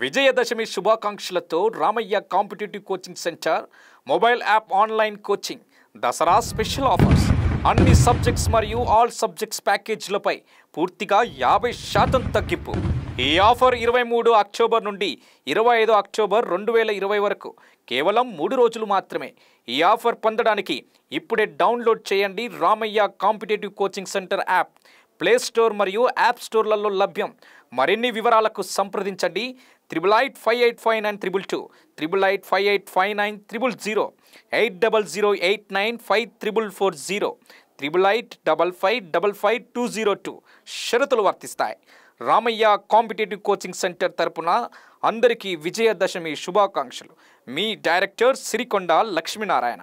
విజయదశమి శుభాకాంక్షలతో Ramayya competitive coaching centre mobile app online coaching Dasara special offers అన్ని subjects మరియు all subjects ప్యాకేజీలపై పూర్తిగా యాభై శాతం తగ్గింపు ఈ ఆఫర్ ఇరవై మూడు అక్టోబర్ నుండి ఇరవై ఐదు అక్టోబర్ రెండు వేల ఇరవై వరకు కేవలం మూడు రోజులు మాత్రమే ఈ ఆఫర్ పొందడానికి ఇప్పుడే డౌన్లోడ్ చేయండి Ramayya competitive coaching centre app play store మరియు యాప్ స్టోర్లలో లభ్యం మరిన్ని వివరాలకు సంప్రదించండి triple eight five eight five nine triple two triple eight five eight five nine triple zero eight double zero eight nine five triple four zero triple eight double five double five two zero two షరతులు వర్తిస్తాయి Ramayya competitive coaching centre తరపున అందరికీ విజయదశమి శుభాకాంక్షలు మీ director Sirikonda Lakshminarayana